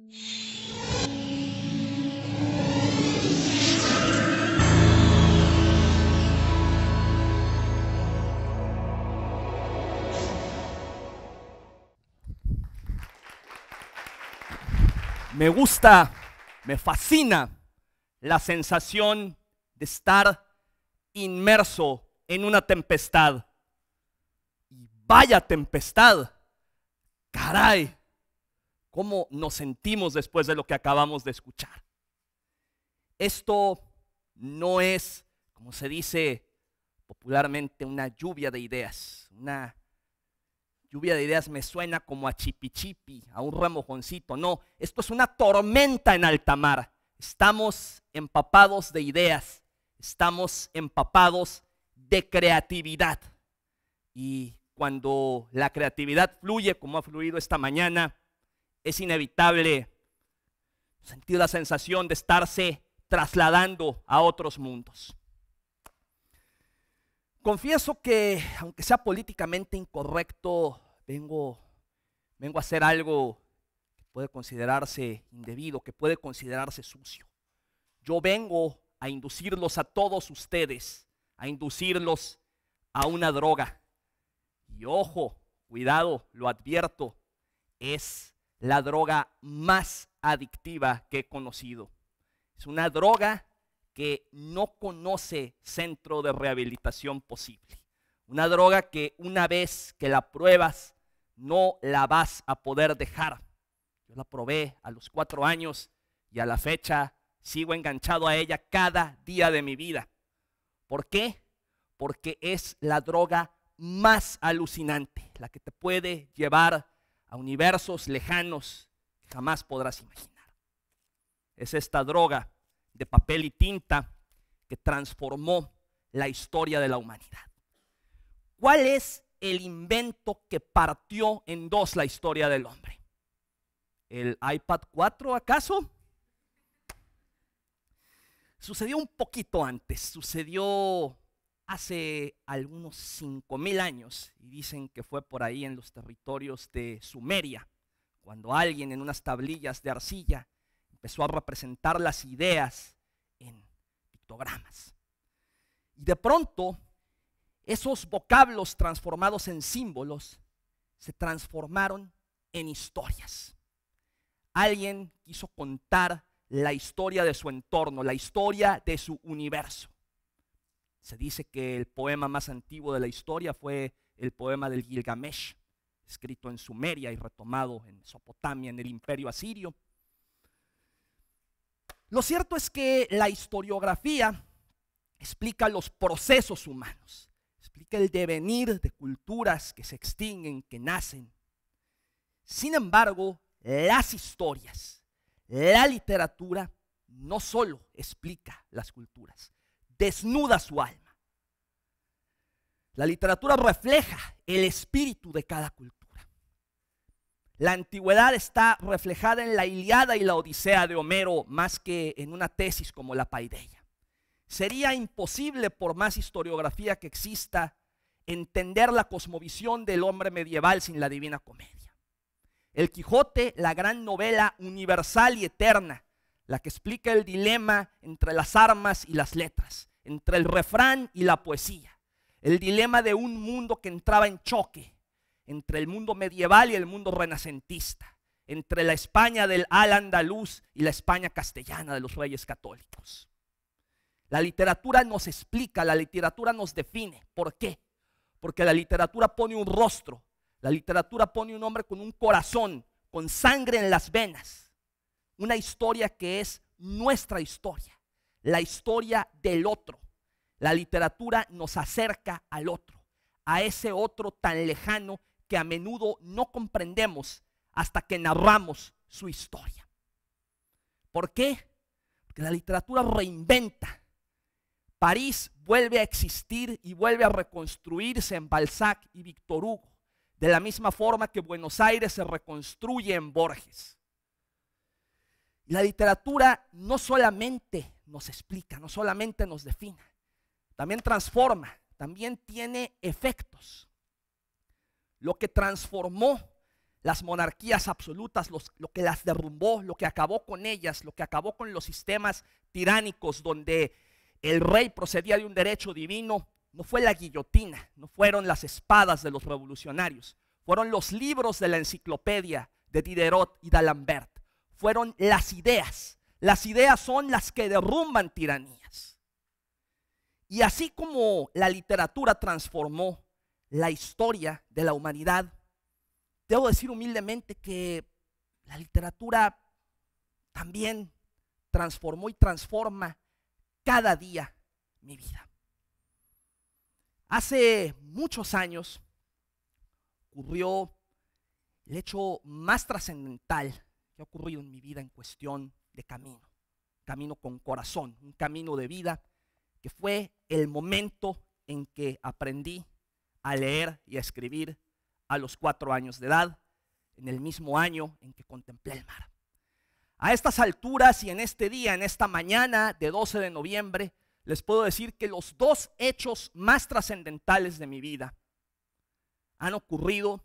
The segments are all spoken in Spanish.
Me gusta, me fascina la sensación de estar inmerso en una tempestad. Y vaya tempestad. Caray, cómo nos sentimos después de lo que acabamos de escuchar. Esto no es, como se dice popularmente, una lluvia de ideas. Una lluvia de ideas me suena como a chipichipi, a un remojoncito. No, esto es una tormenta en alta mar. Estamos empapados de ideas, estamos empapados de creatividad. Y cuando la creatividad fluye, como ha fluido esta mañana, es inevitable. Sentir la sensación de estarse trasladando a otros mundos. Confieso que, aunque sea políticamente incorrecto, vengo, vengo a hacer algo que puede considerarse indebido, que puede considerarse sucio. Yo vengo a inducirlos a todos ustedes, a inducirlos a una droga. Y ojo, cuidado, lo advierto, es la droga más adictiva que he conocido. Es una droga que no conoce centro de rehabilitación posible. Una droga que una vez que la pruebas, no la vas a poder dejar. Yo la probé a los cuatro años y a la fecha sigo enganchado a ella cada día de mi vida. ¿Por qué? Porque es la droga más alucinante, la que te puede llevar a universos lejanos que jamás podrás imaginar. Es esta droga de papel y tinta que transformó la historia de la humanidad. ¿Cuál es el invento que partió en dos la historia del hombre? ¿El iPad 4 acaso? Sucedió un poquito antes, sucedió hace algunos 5.000 años, y dicen que fue por ahí en los territorios de Sumeria, cuando alguien en unas tablillas de arcilla empezó a representar las ideas en pictogramas. Y de pronto, esos vocablos transformados en símbolos se transformaron en historias. Alguien quiso contar la historia de su entorno, la historia de su universo. Se dice que el poema más antiguo de la historia fue el poema del Gilgamesh, escrito en Sumeria y retomado en Mesopotamia, en el imperio asirio. Lo cierto es que la historiografía explica los procesos humanos, explica el devenir de culturas que se extinguen, que nacen. Sin embargo, las historias, la literatura, no solo explica las culturas, desnuda su alma. La literatura refleja el espíritu de cada cultura. La antigüedad está reflejada en la Iliada y la Odisea de Homero más que en una tesis como la Paideia. Sería imposible, por más historiografía que exista, entender la cosmovisión del hombre medieval sin la Divina Comedia. El Quijote, la gran novela universal y eterna, la que explica el dilema entre las armas y las letras, entre el refrán y la poesía, el dilema de un mundo que entraba en choque entre el mundo medieval y el mundo renacentista, entre la España del al andaluz y la España castellana de los reyes católicos. La literatura nos explica, la literatura nos define. ¿Por qué? Porque la literatura pone un rostro, la literatura pone un hombre con un corazón, con sangre en las venas una historia que es nuestra historia, la historia del otro. La literatura nos acerca al otro, a ese otro tan lejano que a menudo no comprendemos hasta que narramos su historia. ¿Por qué? Porque la literatura reinventa. París vuelve a existir y vuelve a reconstruirse en Balzac y Victor Hugo, de la misma forma que Buenos Aires se reconstruye en Borges. La literatura no solamente nos explica, no solamente nos defina, también transforma, también tiene efectos. Lo que transformó las monarquías absolutas, lo que las derrumbó, lo que acabó con ellas, lo que acabó con los sistemas tiránicos donde el rey procedía de un derecho divino, no fue la guillotina, no fueron las espadas de los revolucionarios, fueron los libros de la enciclopedia de Diderot y d'Alembert fueron las ideas. Las ideas son las que derrumban tiranías. Y así como la literatura transformó la historia de la humanidad, debo decir humildemente que la literatura también transformó y transforma cada día mi vida. Hace muchos años ocurrió el hecho más trascendental que ha ocurrido en mi vida en cuestión de camino. Camino con corazón, un camino de vida que fue el momento en que aprendí a leer y a escribir a los cuatro años de edad, en el mismo año en que contemplé el mar. A estas alturas y en este día, en esta mañana de 12 de noviembre, les puedo decir que los dos hechos más trascendentales de mi vida han ocurrido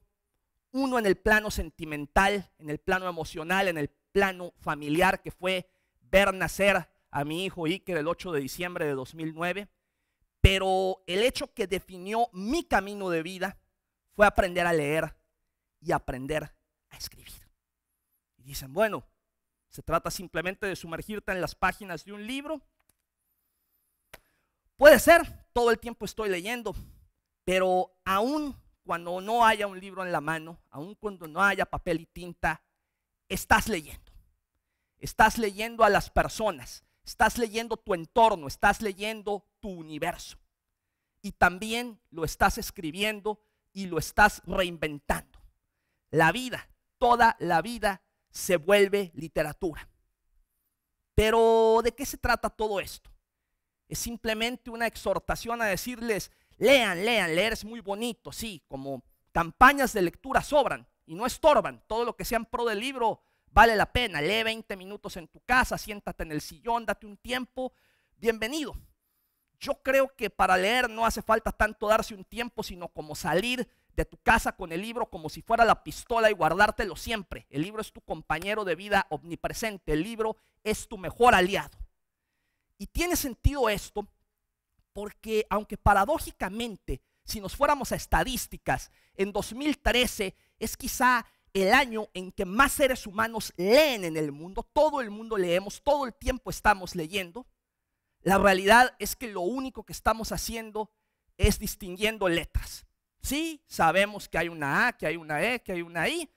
uno en el plano sentimental, en el plano emocional, en el plano familiar, que fue ver nacer a mi hijo Iker el 8 de diciembre de 2009. Pero el hecho que definió mi camino de vida fue aprender a leer y aprender a escribir. Y dicen, bueno, se trata simplemente de sumergirte en las páginas de un libro. Puede ser, todo el tiempo estoy leyendo, pero aún cuando no haya un libro en la mano, aun cuando no haya papel y tinta, estás leyendo. Estás leyendo a las personas, estás leyendo tu entorno, estás leyendo tu universo. Y también lo estás escribiendo y lo estás reinventando. La vida, toda la vida se vuelve literatura. Pero ¿de qué se trata todo esto? Es simplemente una exhortación a decirles, Lean, lean, leer es muy bonito, sí, como campañas de lectura sobran y no estorban. Todo lo que sea en pro del libro vale la pena. Lee 20 minutos en tu casa, siéntate en el sillón, date un tiempo. Bienvenido. Yo creo que para leer no hace falta tanto darse un tiempo, sino como salir de tu casa con el libro como si fuera la pistola y guardártelo siempre. El libro es tu compañero de vida omnipresente, el libro es tu mejor aliado. Y tiene sentido esto porque aunque paradójicamente, si nos fuéramos a estadísticas, en 2013 es quizá el año en que más seres humanos leen en el mundo, todo el mundo leemos, todo el tiempo estamos leyendo, la realidad es que lo único que estamos haciendo es distinguiendo letras. Sí, sabemos que hay una A, que hay una E, que hay una I.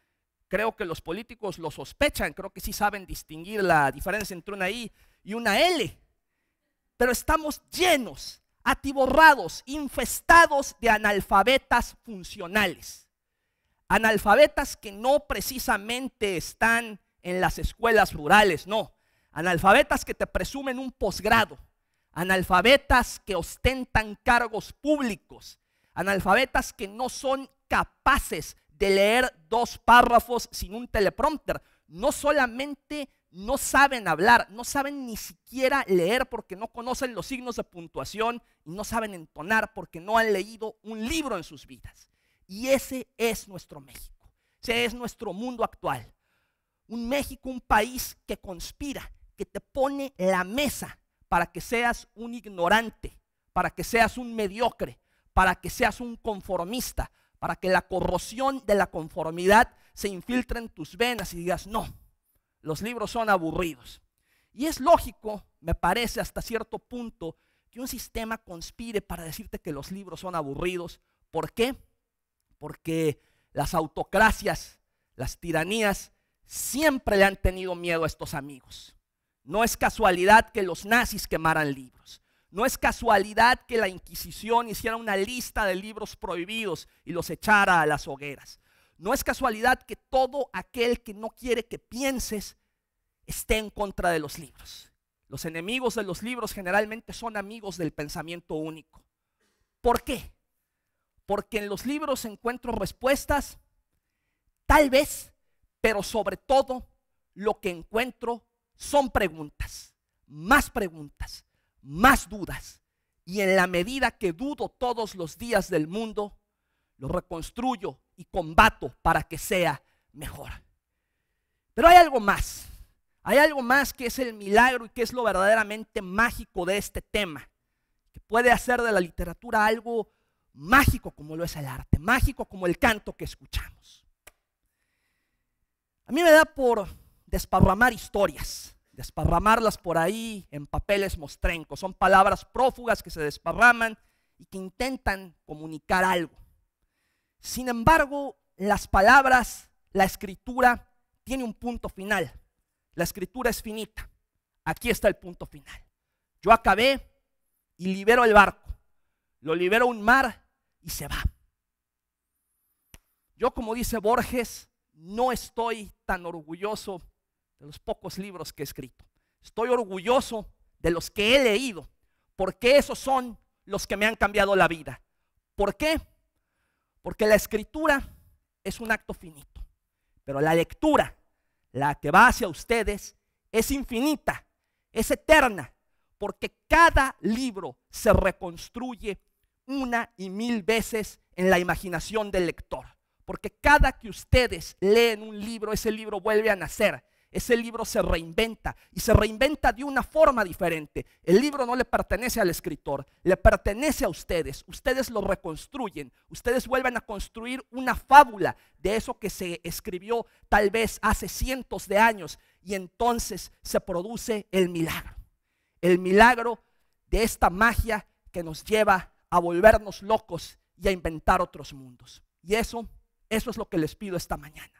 Creo que los políticos lo sospechan, creo que sí saben distinguir la diferencia entre una I y una L. Pero estamos llenos atiborrados, infestados de analfabetas funcionales. Analfabetas que no precisamente están en las escuelas rurales, no. Analfabetas que te presumen un posgrado. Analfabetas que ostentan cargos públicos. Analfabetas que no son capaces de leer dos párrafos sin un teleprompter. No solamente no saben hablar, no saben ni siquiera leer porque no conocen los signos de puntuación y no saben entonar porque no han leído un libro en sus vidas. Y ese es nuestro México, ese es nuestro mundo actual. Un México, un país que conspira, que te pone la mesa para que seas un ignorante, para que seas un mediocre, para que seas un conformista, para que la corrosión de la conformidad se infiltre en tus venas y digas, no, los libros son aburridos. Y es lógico, me parece hasta cierto punto, que un sistema conspire para decirte que los libros son aburridos. ¿Por qué? Porque las autocracias, las tiranías, siempre le han tenido miedo a estos amigos. No es casualidad que los nazis quemaran libros. No es casualidad que la Inquisición hiciera una lista de libros prohibidos y los echara a las hogueras. No es casualidad que todo aquel que no quiere que pienses esté en contra de los libros. Los enemigos de los libros generalmente son amigos del pensamiento único. ¿Por qué? Porque en los libros encuentro respuestas, tal vez, pero sobre todo lo que encuentro son preguntas, más preguntas, más dudas. Y en la medida que dudo todos los días del mundo, lo reconstruyo y combato para que sea mejor. Pero hay algo más. Hay algo más que es el milagro y que es lo verdaderamente mágico de este tema, que puede hacer de la literatura algo mágico como lo es el arte, mágico como el canto que escuchamos. A mí me da por desparramar historias, desparramarlas por ahí en papeles mostrencos. Son palabras prófugas que se desparraman y que intentan comunicar algo. Sin embargo, las palabras, la escritura tiene un punto final. La escritura es finita. Aquí está el punto final. Yo acabé y libero el barco. Lo libero un mar y se va. Yo, como dice Borges, no estoy tan orgulloso de los pocos libros que he escrito. Estoy orgulloso de los que he leído, porque esos son los que me han cambiado la vida. ¿Por qué? Porque la escritura es un acto finito, pero la lectura, la que va hacia ustedes, es infinita, es eterna, porque cada libro se reconstruye una y mil veces en la imaginación del lector. Porque cada que ustedes leen un libro, ese libro vuelve a nacer ese libro se reinventa y se reinventa de una forma diferente. El libro no le pertenece al escritor, le pertenece a ustedes. Ustedes lo reconstruyen, ustedes vuelven a construir una fábula de eso que se escribió tal vez hace cientos de años y entonces se produce el milagro. El milagro de esta magia que nos lleva a volvernos locos y a inventar otros mundos. Y eso, eso es lo que les pido esta mañana.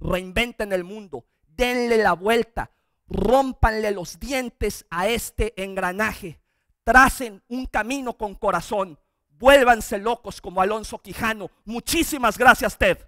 Reinventen el mundo denle la vuelta, rompanle los dientes a este engranaje, tracen un camino con corazón, vuélvanse locos como Alonso Quijano. Muchísimas gracias, Ted.